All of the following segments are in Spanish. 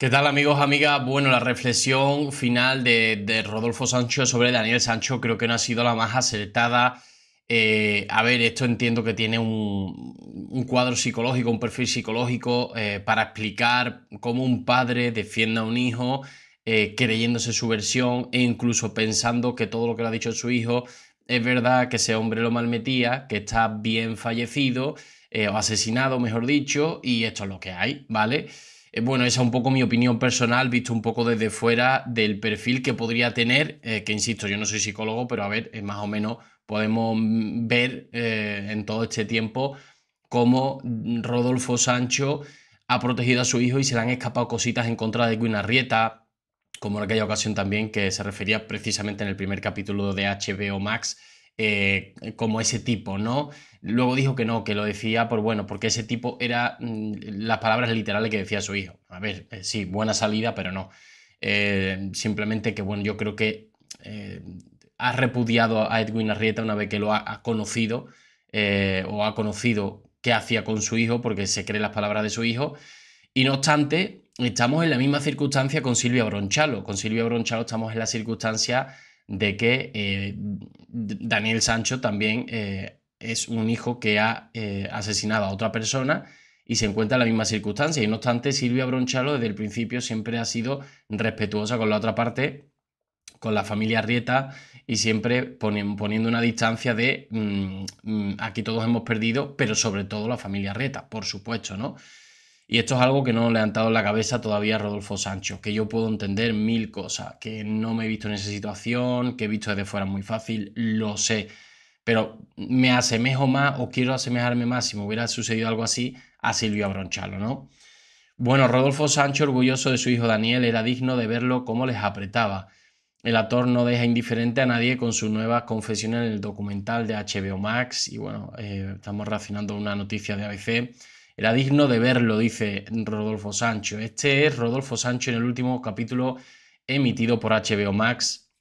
¿Qué tal amigos, amigas? Bueno, la reflexión final de, Rodolfo Sancho sobre Daniel Sancho creo que no ha sido la más acertada. Eh, a ver, esto entiendo que tiene un, cuadro psicológico, un perfil psicológico eh, para explicar cómo un padre defiende a un hijo eh, creyéndose su versión e incluso pensando que todo lo que le ha dicho su hijo es verdad, que ese hombre lo malmetía, que está bien fallecido o asesinado, mejor dicho, y esto es lo que hay, ¿vale? Eh, bueno, esa es un poco mi opinión personal, visto un poco desde fuera del perfil que podría tener, eh, que insisto, yo no soy psicólogo, pero a ver, eh, más o menos podemos mm, ver en todo este tiempo cómo mm, Rodolfo Sancho ha protegido a su hijo y se le han escapado cositas en contra de Gwynarrieta, como en aquella ocasión también que se refería precisamente en el primer capítulo de HBO Max eh, como ese tipo, ¿no? Luego dijo que no, que lo decía por bueno, porque ese tipo era mm, las palabras literales que decía su hijo. A ver, eh, sí, buena salida, pero no. Eh, simplemente que, bueno, yo creo que ha repudiado a Edwin Arrieta una vez que lo ha, ha conocido o ha conocido qué hacía con su hijo, porque se cree las palabras de su hijo. Y no obstante, estamos en la misma circunstancia con Silvia Bronchalo. Con Silvia Bronchalo estamos en la circunstancia de que eh, Daniel Sancho también eh, es un hijo que ha eh, asesinado a otra persona y se encuentra en la misma circunstancia. Y no obstante, Silvia Bronchalo desde el principio siempre ha sido respetuosa con la otra parte, con la familia Rieta, y siempre poniendo una distancia de mm, mm, aquí todos hemos perdido, pero sobre todo la familia Rieta, por supuesto, ¿no? Y esto es algo que no le han dado en la cabeza todavía a Rodolfo Sancho, que yo puedo entender mil cosas, que no me he visto en esa situación, que he visto desde fuera muy fácil, lo sé, pero me asemejo más o quiero asemejarme más si me hubiera sucedido algo así a Silvio Abronchalo, ¿no? Bueno, Rodolfo Sancho, orgulloso de su hijo Daniel, era digno de verlo como les apretaba. El actor no deja indiferente a nadie con sus nuevas confesiones en el documental de HBO Max. Y bueno, eh, estamos reaccionando a una noticia de ABC era digno de verlo, dice Rodolfo Sancho. Este es Rodolfo Sancho en el último capítulo emitido por HBO Max,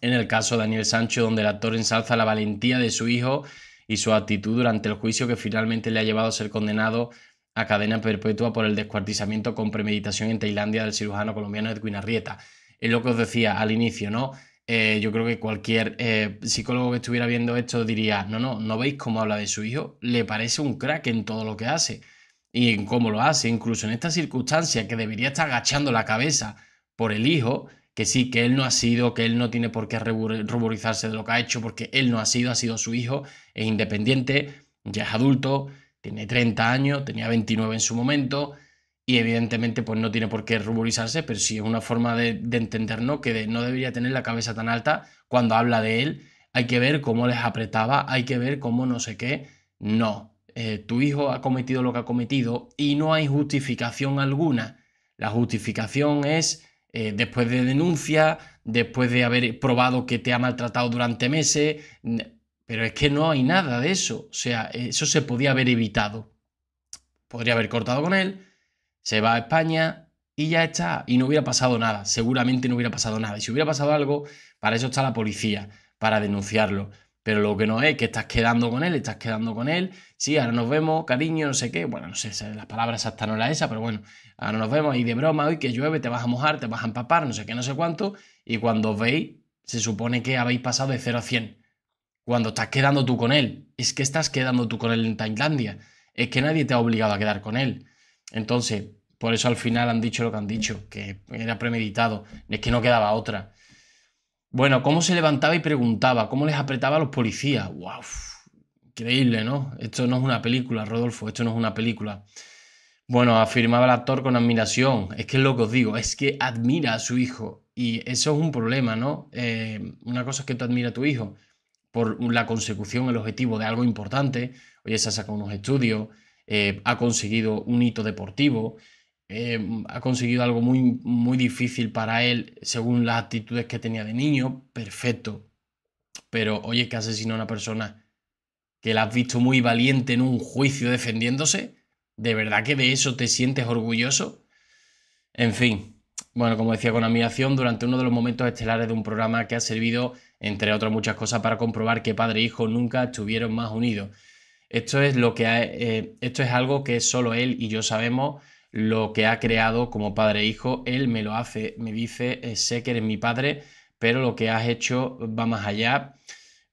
en el caso de Daniel Sancho, donde el actor ensalza la valentía de su hijo y su actitud durante el juicio que finalmente le ha llevado a ser condenado a cadena perpetua por el descuartizamiento con premeditación en Tailandia del cirujano colombiano Edwin Arrieta. Es lo que os decía al inicio, ¿no? Eh, yo creo que cualquier eh, psicólogo que estuviera viendo esto diría, no, no, ¿no veis cómo habla de su hijo? Le parece un crack en todo lo que hace y en cómo lo hace, incluso en esta circunstancia que debería estar agachando la cabeza por el hijo, que sí, que él no ha sido, que él no tiene por qué ruborizarse de lo que ha hecho, porque él no ha sido, ha sido su hijo, es independiente, ya es adulto, tiene 30 años, tenía 29 en su momento, y evidentemente pues no tiene por qué ruborizarse, pero sí es una forma de, entender no que no debería tener la cabeza tan alta cuando habla de él. Hay que ver cómo les apretaba, hay que ver cómo no sé qué. No, eh, tu hijo ha cometido lo que ha cometido y no hay justificación alguna. La justificación es eh, después de denuncia, después de haber probado que te ha maltratado durante meses, pero es que no hay nada de eso. O sea, eso se podía haber evitado. Podría haber cortado con él, se va a España y ya está. Y no hubiera pasado nada, seguramente no hubiera pasado nada. Y si hubiera pasado algo, para eso está la policía, para denunciarlo. Pero lo que no es que estás quedando con él, estás quedando con él. Sí, ahora nos vemos, cariño, no sé qué. Bueno, no sé, las palabras hasta no las esas, pero bueno, ahora nos vemos y de broma, hoy que llueve, te vas a mojar, te vas a empapar, no sé qué, no sé cuánto. Y cuando os veis, se supone que habéis pasado de 0 a 100. Cuando estás quedando tú con él, es que estás quedando tú con él en Tailandia. Es que nadie te ha obligado a quedar con él. Entonces, por eso al final han dicho lo que han dicho, que era premeditado, es que no quedaba otra. Bueno, cómo se levantaba y preguntaba, cómo les apretaba a los policías. ¡Wow! Increíble, ¿no? Esto no es una película, Rodolfo, esto no es una película. Bueno, afirmaba el actor con admiración. Es que es lo que os digo, es que admira a su hijo. Y eso es un problema, ¿no? Eh, una cosa es que tú admiras a tu hijo por la consecución, el objetivo de algo importante. Oye, se ha sacado unos estudios, eh, ha conseguido un hito deportivo, eh, ha conseguido algo muy, muy difícil para él según las actitudes que tenía de niño, perfecto. Pero oye, que asesinó a una persona que la has visto muy valiente en un juicio defendiéndose, ¿de verdad que de eso te sientes orgulloso? En fin, bueno, como decía con admiración, durante uno de los momentos estelares de un programa que ha servido, entre otras muchas cosas, para comprobar que padre e hijo nunca estuvieron más unidos. Esto es, lo que eh, esto es algo que solo él y yo sabemos lo que ha creado como padre e hijo. Él me lo hace, me dice, eh, sé que eres mi padre, pero lo que has hecho va más allá.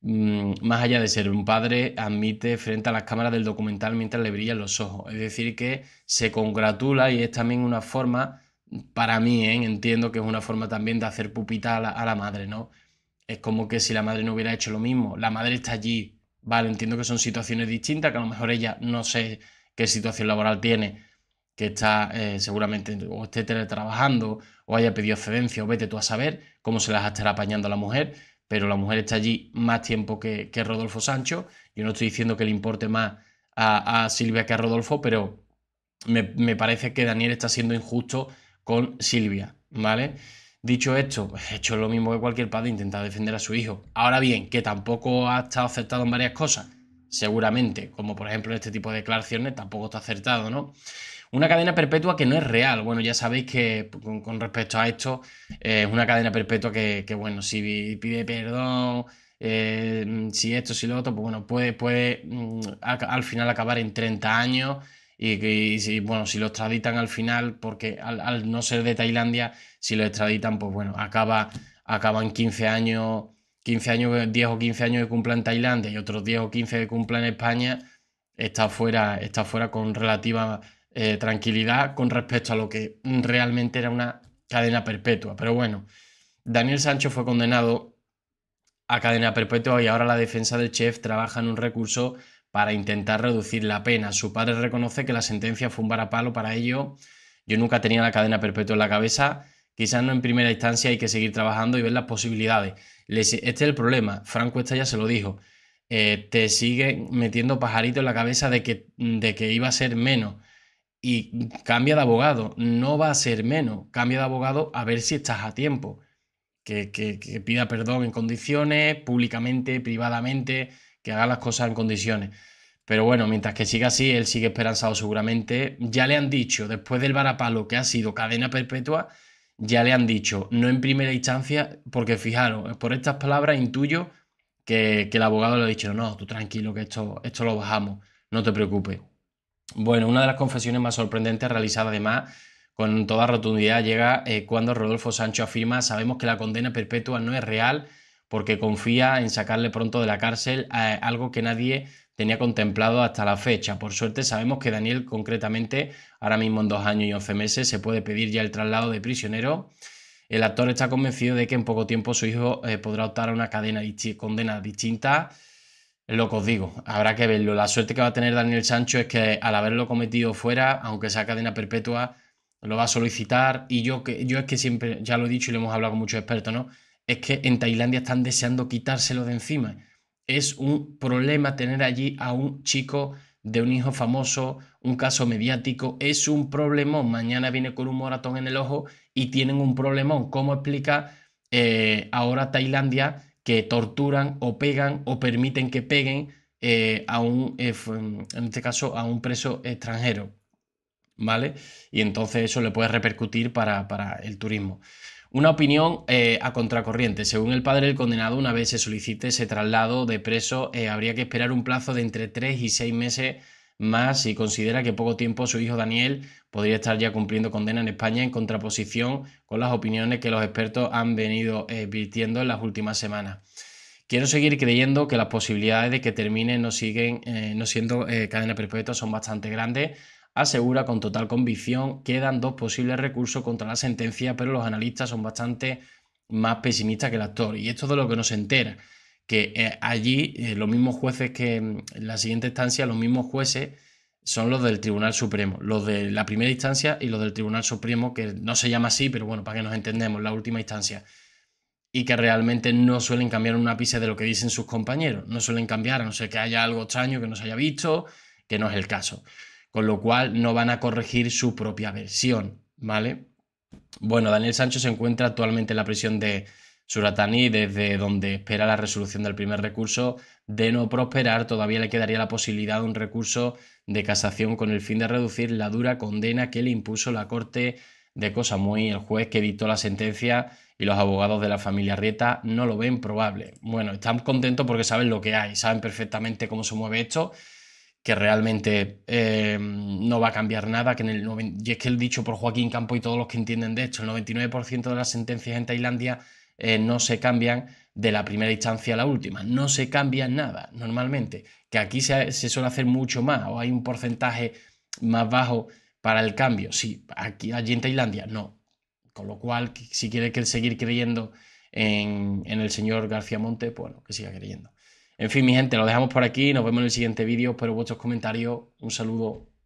Mm, más allá de ser un padre, admite frente a las cámaras del documental mientras le brillan los ojos. Es decir, que se congratula y es también una forma, para mí, ¿eh? entiendo que es una forma también de hacer pupita a la, a la madre, ¿no? Es como que si la madre no hubiera hecho lo mismo, la madre está allí, Vale, entiendo que son situaciones distintas, que a lo mejor ella no sé qué situación laboral tiene, que está eh, seguramente o esté teletrabajando o haya pedido excedencia o vete tú a saber cómo se las estará apañando a la mujer, pero la mujer está allí más tiempo que, que Rodolfo Sancho. Yo no estoy diciendo que le importe más a, Silvia que a Rodolfo, pero me, me, parece que Daniel está siendo injusto con Silvia, ¿vale? Dicho esto, he hecho lo mismo que cualquier padre, intentar defender a su hijo. Ahora bien, que tampoco ha estado acertado en varias cosas, seguramente, como por ejemplo este tipo de declaraciones, tampoco está acertado, ¿no? Una cadena perpetua que no es real. Bueno, ya sabéis que con, respecto a esto, eh, es una cadena perpetua que, bueno, si pide perdón, eh, si esto, si lo otro, pues bueno, puede, puede mm, al final acabar en 30 años y, bueno, si lo extraditan al final, porque al, no ser de Tailandia, si lo extraditan, pues bueno, acaba, acaban 15 años, 15 años, 10 o 15 años que cumpla en Tailandia y otros 10 o 15 que cumplan en España, está fuera, está fuera con relativa eh, tranquilidad con respecto a lo que realmente era una cadena perpetua. Pero bueno, Daniel Sancho fue condenado a cadena perpetua y ahora la defensa del chef trabaja en un recurso para intentar reducir la pena. Su padre reconoce que la sentencia fue un varapalo para ello. Yo nunca tenía la cadena perpetua en la cabeza. Quizás no en primera instancia hay que seguir trabajando y ver las posibilidades. Este es el problema. Franco esta ya se lo dijo. Eh, te sigue metiendo pajarito en la cabeza de que, de que iba a ser menos. Y cambia de abogado. No va a ser menos. Cambia de abogado a ver si estás a tiempo. Que, que, que pida perdón en condiciones, públicamente, privadamente que haga las cosas en condiciones. Pero bueno, mientras que siga así, él sigue esperanzado seguramente. Ya le han dicho, después del varapalo que ha sido cadena perpetua, ya le han dicho, no en primera instancia, porque fijaros, por estas palabras intuyo que, el abogado le ha dicho, no, tú tranquilo que esto, esto lo bajamos, no te preocupes. Bueno, una de las confesiones más sorprendentes realizada además con toda rotundidad llega eh, cuando Rodolfo Sancho afirma, sabemos que la condena perpetua no es real porque confía en sacarle pronto de la cárcel, eh, algo que nadie tenía contemplado hasta la fecha. Por suerte sabemos que Daniel concretamente, ahora mismo en dos años y once meses, se puede pedir ya el traslado de prisionero. El actor está convencido de que en poco tiempo su hijo eh, podrá optar a una cadena condena distinta. Lo que os digo, habrá que verlo. La suerte que va a tener Daniel Sancho es que al haberlo cometido fuera, aunque sea cadena perpetua, lo va a solicitar. Y yo, que, yo es que siempre, ya lo he dicho y lo hemos hablado con muchos expertos, ¿no? es que en Tailandia están deseando quitárselo de encima. Es un problema tener allí a un chico de un hijo famoso, un caso mediático, es un problemón. Mañana viene con un moratón en el ojo y tienen un problemón. ¿Cómo explica eh, ahora Tailandia que torturan o pegan o permiten que peguen eh, a un, eh, en este caso, a un preso extranjero? ¿Vale? Y entonces eso le puede repercutir para, para el turismo. Una opinión eh, a contracorriente. Según el padre del condenado, una vez se solicite ese traslado de preso, eh, habría que esperar un plazo de entre 3 y 6 meses más Y considera que poco tiempo su hijo Daniel podría estar ya cumpliendo condena en España en contraposición con las opiniones que los expertos han venido eh, virtiendo en las últimas semanas. Quiero seguir creyendo que las posibilidades de que termine no, siguen, no siendo cadena perpetua son bastante grandes, asegura con total convicción que dan dos posibles recursos contra la sentencia, pero los analistas son bastante más pesimistas que el actor. Y esto es de lo que nos entera, que eh, allí eh, los mismos jueces que mm, en la siguiente instancia, los mismos jueces son los del Tribunal Supremo, los de la primera instancia y los del Tribunal Supremo, que no se llama así, pero bueno, para que nos entendemos, la última instancia. Y que realmente no suelen cambiar un ápice de lo que dicen sus compañeros, no suelen cambiar, a no ser que haya algo extraño que no se haya visto, que no es el caso con lo cual no van a corregir su propia versión, ¿vale? Bueno, Daniel Sancho se encuentra actualmente en la prisión de Suratani, desde donde espera la resolución del primer recurso. De no prosperar, todavía le quedaría la posibilidad de un recurso de casación con el fin de reducir la dura condena que le impuso la Corte de Cosa. muy el juez que dictó la sentencia y los abogados de la familia Rieta no lo ven probable. Bueno, están contentos porque saben lo que hay, saben perfectamente cómo se mueve esto que realmente eh, no va a cambiar nada, que en el y es que el dicho por Joaquín Campo y todos los que entienden de esto, el 99% de las sentencias en Tailandia eh, no se cambian de la primera instancia a la última, no se cambia nada normalmente, que aquí se, suele hacer mucho más o hay un porcentaje más bajo para el cambio, sí, aquí, allí en Tailandia no, con lo cual si quiere seguir creyendo en, en el señor García Monte, pues bueno, que siga creyendo. En fin, mi gente, lo dejamos por aquí. Nos vemos en el siguiente vídeo. Espero vuestros comentarios. Un saludo.